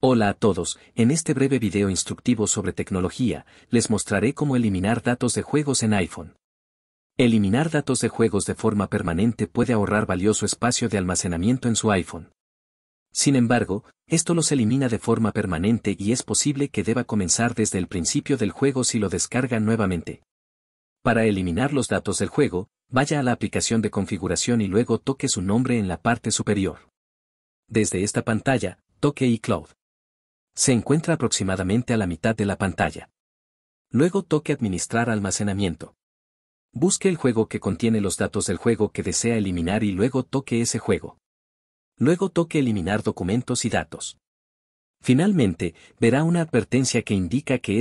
Hola a todos, en este breve video instructivo sobre tecnología, les mostraré cómo eliminar datos de juegos en iPhone. Eliminar datos de juegos de forma permanente puede ahorrar valioso espacio de almacenamiento en su iPhone. Sin embargo, esto los elimina de forma permanente y es posible que deba comenzar desde el principio del juego si lo descarga nuevamente. Para eliminar los datos del juego, vaya a la aplicación de configuración y luego toque su nombre en la parte superior. Desde esta pantalla, toque iCloud. Se encuentra aproximadamente a la mitad de la pantalla. Luego toque Administrar almacenamiento. Busque el juego que contiene los datos del juego que desea eliminar y luego toque ese juego. Luego toque Eliminar documentos y datos. Finalmente, verá una advertencia que indica que es